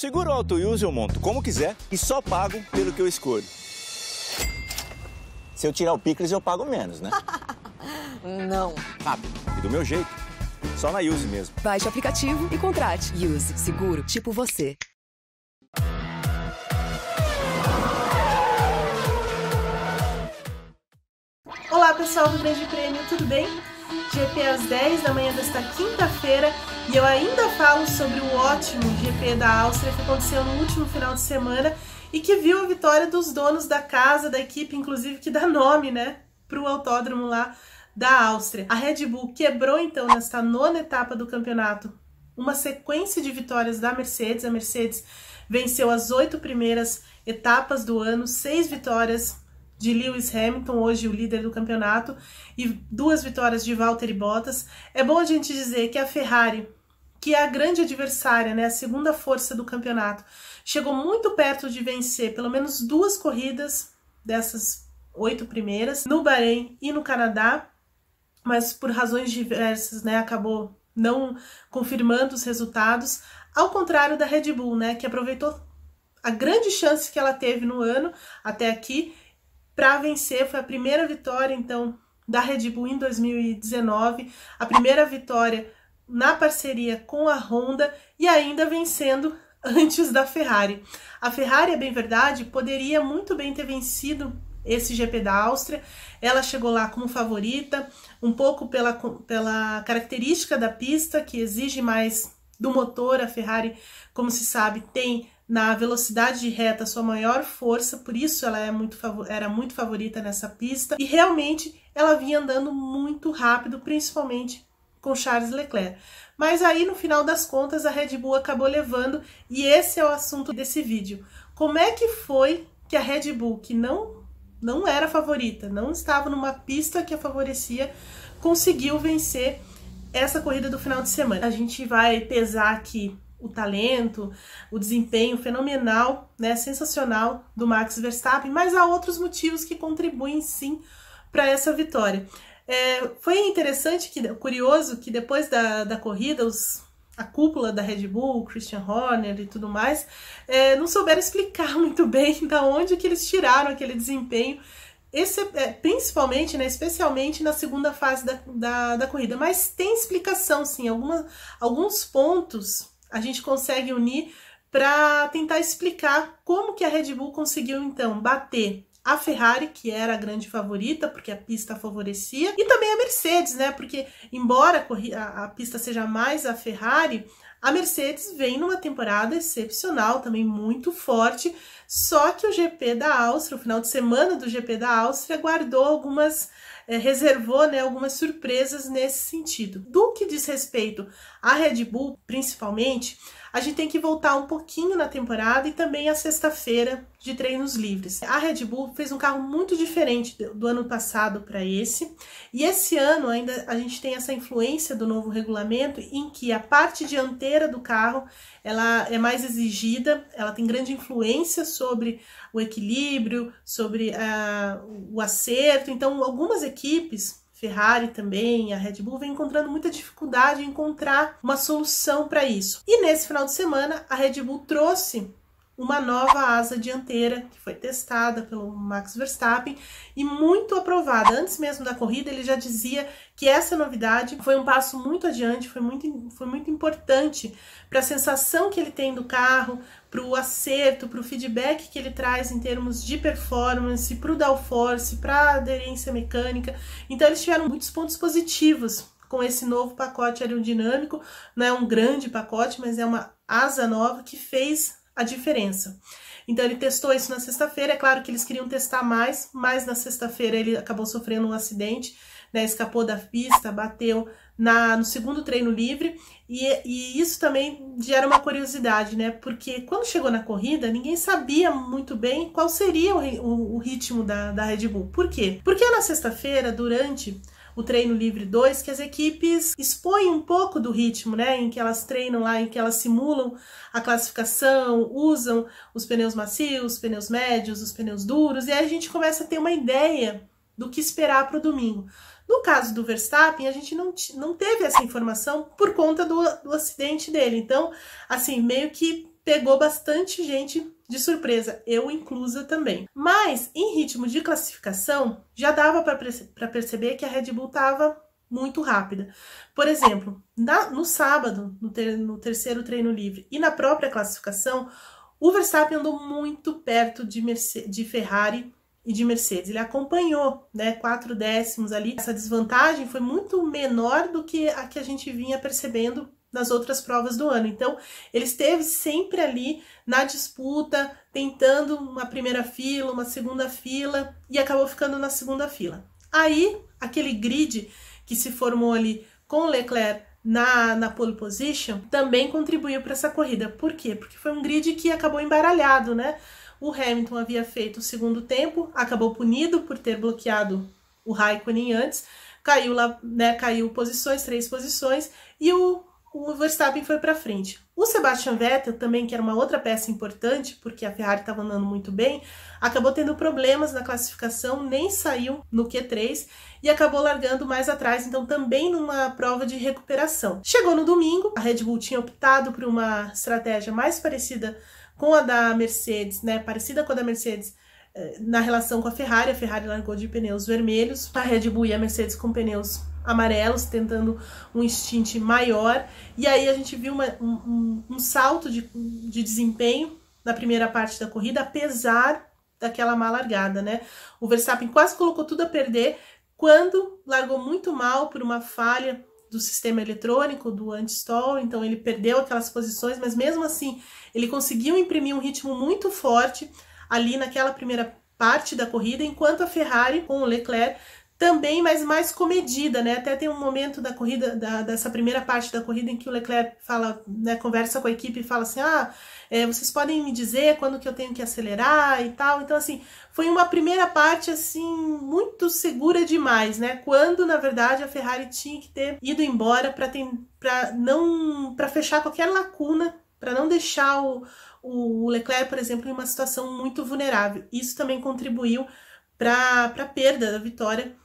Seguro o AutoUse eu monto como quiser e só pago pelo que eu escolho. Se eu tirar o picles, eu pago menos, né? Não. Rápido. E do meu jeito. Só na Use mesmo. Baixe o aplicativo e contrate. Use. Seguro. Tipo você. Olá, pessoal do Grande Prêmio. Tudo bem? GP às 10 da manhã desta quinta-feira e eu ainda falo sobre o ótimo GP da Áustria que aconteceu no último final de semana e que viu a vitória dos donos da casa, da equipe, inclusive que dá nome, né, para o autódromo lá da Áustria. A Red Bull quebrou então nesta nona etapa do campeonato uma sequência de vitórias da Mercedes. A Mercedes venceu as oito primeiras etapas do ano, seis vitórias de Lewis Hamilton, hoje o líder do campeonato, e duas vitórias de Valtteri Bottas. É bom a gente dizer que a Ferrari, que é a grande adversária, né, a segunda força do campeonato, chegou muito perto de vencer pelo menos duas corridas dessas oito primeiras, no Bahrein e no Canadá, mas por razões diversas, né, acabou não confirmando os resultados, ao contrário da Red Bull, né, que aproveitou a grande chance que ela teve no ano até aqui para vencer. Foi a primeira vitória, então, da Red Bull em 2019, a primeira vitória na parceria com a Honda e ainda vencendo antes da Ferrari. A Ferrari, é bem verdade, poderia muito bem ter vencido esse GP da Áustria. Ela chegou lá como favorita, um pouco pela, pela característica da pista, que exige mais do motor. A Ferrari, como se sabe, tem na velocidade de reta sua maior força, por isso ela é muito era muito favorita nessa pista e realmente ela vinha andando muito rápido, principalmente com Charles Leclerc. Mas aí no final das contas a Red Bull acabou levando e esse é o assunto desse vídeo. Como é que foi que a Red Bull, que não não era favorita, não estava numa pista que a favorecia, conseguiu vencer essa corrida do final de semana? A gente vai pesar aqui o talento, o desempenho fenomenal, né, sensacional do Max Verstappen, mas há outros motivos que contribuem sim para essa vitória. É, foi interessante, que, curioso, que depois da, da corrida, os, a cúpula da Red Bull, Christian Horner e tudo mais, é, não souberam explicar muito bem da onde que eles tiraram aquele desempenho, esse, é, principalmente, né, especialmente na segunda fase da, da, da corrida. Mas tem explicação, sim, alguma, alguns pontos a gente consegue unir para tentar explicar como que a Red Bull conseguiu então bater a Ferrari, que era a grande favorita, porque a pista favorecia, e também a Mercedes, né? Porque, embora a, a pista seja mais a Ferrari, a Mercedes vem numa temporada excepcional, também muito forte, só que o GP da Áustria, o final de semana do GP da Áustria, guardou algumas é, reservou né, algumas surpresas nesse sentido. Do que diz respeito à Red Bull, principalmente, a gente tem que voltar um pouquinho na temporada e também a sexta-feira de treinos livres. A Red Bull fez um carro muito diferente do ano passado para esse, e esse ano ainda a gente tem essa influência do novo regulamento em que a parte dianteira do carro ela é mais exigida, ela tem grande influência sobre o equilíbrio, sobre uh, o acerto. Então, algumas equipes equipes, Ferrari também, a Red Bull, vem encontrando muita dificuldade em encontrar uma solução para isso. E nesse final de semana, a Red Bull trouxe uma nova asa dianteira que foi testada pelo Max Verstappen e muito aprovada. Antes mesmo da corrida, ele já dizia que essa novidade foi um passo muito adiante, foi muito, foi muito importante para a sensação que ele tem do carro, para o acerto, para o feedback que ele traz em termos de performance, para o downforce, para a aderência mecânica. Então, eles tiveram muitos pontos positivos com esse novo pacote aerodinâmico. Não é um grande pacote, mas é uma asa nova que fez a diferença. Então ele testou isso na sexta-feira, é claro que eles queriam testar mais, mas na sexta-feira ele acabou sofrendo um acidente, né, escapou da pista, bateu na, no segundo treino livre, e, e, isso também gera uma curiosidade, né? Porque quando chegou na corrida, ninguém sabia muito bem qual seria o, o, o ritmo da, da Red Bull. Por quê? Porque na sexta-feira, durante o treino livre 2, que as equipes expõem um pouco do ritmo, né, em que elas treinam lá, em que elas simulam a classificação, usam os pneus macios, os pneus médios, os pneus duros, e aí a gente começa a ter uma ideia do que esperar para o domingo. No caso do Verstappen, a gente não, não teve essa informação por conta do, do acidente dele. Então, assim, meio que pegou bastante gente de surpresa, eu inclusa também. Mas em ritmo de classificação, já dava para perceber que a Red Bull estava muito rápida. Por exemplo, na, no sábado, no, ter, no terceiro treino livre e na própria classificação, o Verstappen andou muito perto de, Merce de Ferrari e de Mercedes. Ele acompanhou, né, quatro décimos ali. Essa desvantagem foi muito menor do que a que a gente vinha percebendo nas outras provas do ano. Então, ele esteve sempre ali na disputa, tentando uma primeira fila, uma segunda fila e acabou ficando na segunda fila. Aí, aquele grid que se formou ali com Leclerc na, na pole position também contribuiu para essa corrida. Por quê? Porque foi um grid que acabou embaralhado, né? O Hamilton havia feito o segundo tempo, acabou punido por ter bloqueado o Raikkonen antes, caiu lá, né, caiu posições, três posições, e o o Verstappen foi para frente. O Sebastian Vettel também, que era uma outra peça importante, porque a Ferrari estava andando muito bem, acabou tendo problemas na classificação, nem saiu no Q3 e acabou largando mais atrás, então também numa prova de recuperação. Chegou no domingo, a Red Bull tinha optado por uma estratégia mais parecida com a da Mercedes, né, parecida com a da Mercedes, eh, na relação com a Ferrari, a Ferrari largou de pneus vermelhos, a Red Bull e a Mercedes com pneus amarelos, tentando um instinto maior. E aí a gente viu uma, um, um, salto de, de desempenho na primeira parte da corrida, apesar daquela má largada, né? O Verstappen quase colocou tudo a perder quando largou muito mal por uma falha do sistema eletrônico, do anti-stall, então ele perdeu aquelas posições, mas mesmo assim ele conseguiu imprimir um ritmo muito forte ali naquela primeira parte da corrida, enquanto a Ferrari com o Leclerc também, mas mais comedida, né? Até tem um momento da corrida, da, dessa primeira parte da corrida, em que o Leclerc fala, né, conversa com a equipe e fala assim: ah, é, vocês podem me dizer quando que eu tenho que acelerar e tal. Então, assim, foi uma primeira parte, assim, muito segura demais, né? Quando, na verdade, a Ferrari tinha que ter ido embora para não. para fechar qualquer lacuna, para não deixar o, o Leclerc, por exemplo, em uma situação muito vulnerável. Isso também contribuiu para a perda da vitória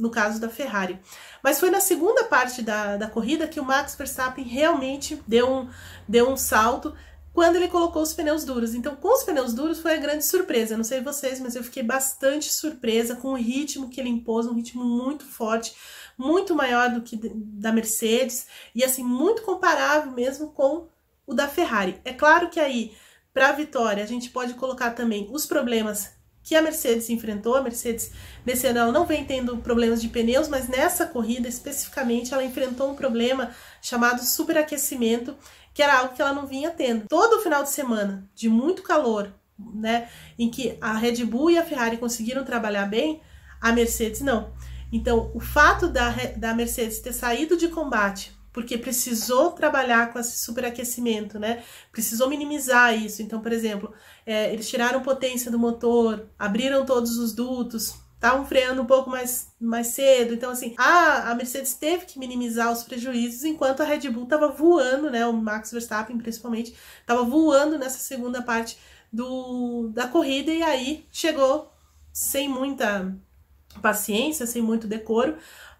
no caso da Ferrari. Mas foi na segunda parte da, da corrida que o Max Verstappen realmente deu um, deu um salto quando ele colocou os pneus duros. Então, com os pneus duros foi a grande surpresa. não sei vocês, mas eu fiquei bastante surpresa com o ritmo que ele impôs, um ritmo muito forte, muito maior do que da Mercedes e assim muito comparável mesmo com o da Ferrari. É claro que aí para a vitória a gente pode colocar também os problemas que a Mercedes enfrentou. A Mercedes nesse ano ela não vem tendo problemas de pneus, mas nessa corrida especificamente ela enfrentou um problema chamado superaquecimento, que era algo que ela não vinha tendo. Todo o final de semana de muito calor, né, em que a Red Bull e a Ferrari conseguiram trabalhar bem, a Mercedes não. Então, o fato da, da Mercedes ter saído de combate porque precisou trabalhar com esse superaquecimento, né? Precisou minimizar isso. Então, por exemplo, é, eles tiraram potência do motor, abriram todos os dutos, estavam freando um pouco mais, mais cedo. Então, assim, a, a Mercedes teve que minimizar os prejuízos, enquanto a Red Bull estava voando, né? O Max Verstappen, principalmente, estava voando nessa segunda parte do, da corrida e aí chegou sem muita paciência, sem muito decoro,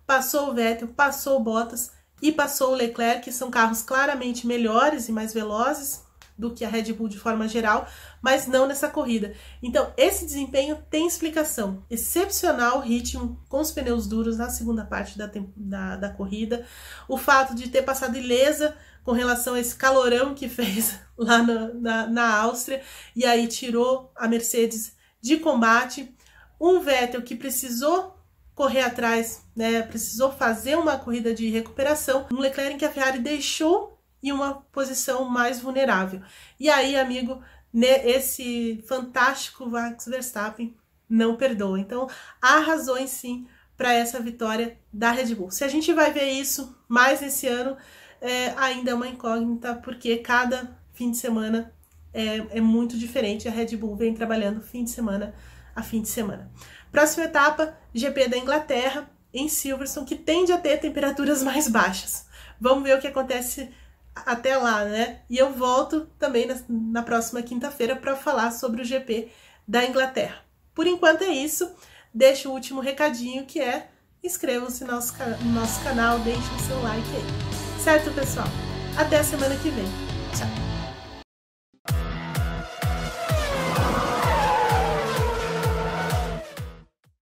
passou o Vettel, passou o Bottas e passou o Leclerc, que são carros claramente melhores e mais velozes do que a Red Bull de forma geral, mas não nessa corrida. Então, esse desempenho tem explicação. Excepcional ritmo com os pneus duros na segunda parte da, da, da corrida. O fato de ter passado ilesa com relação a esse calorão que fez lá na, na, na Áustria, e aí tirou a Mercedes de combate. Um Vettel que precisou correr atrás, né? Precisou fazer uma corrida de recuperação. Um Leclerc que a Ferrari deixou em uma posição mais vulnerável. E aí, amigo, né, esse fantástico Max Verstappen não perdoa. Então, há razões sim para essa vitória da Red Bull. Se a gente vai ver isso mais esse ano, é, ainda é uma incógnita, porque cada fim de semana é, é muito diferente. A Red Bull vem trabalhando fim de semana a fim de semana. Próxima etapa, GP da Inglaterra, em Silverstone, que tende a ter temperaturas mais baixas. Vamos ver o que acontece até lá, né? E eu volto também na, na próxima quinta-feira para falar sobre o GP da Inglaterra. Por enquanto é isso. Deixo o último recadinho que é inscrevam-se no nosso, no nosso canal, deixem o seu like aí. Certo, pessoal? Até a semana que vem. Tchau!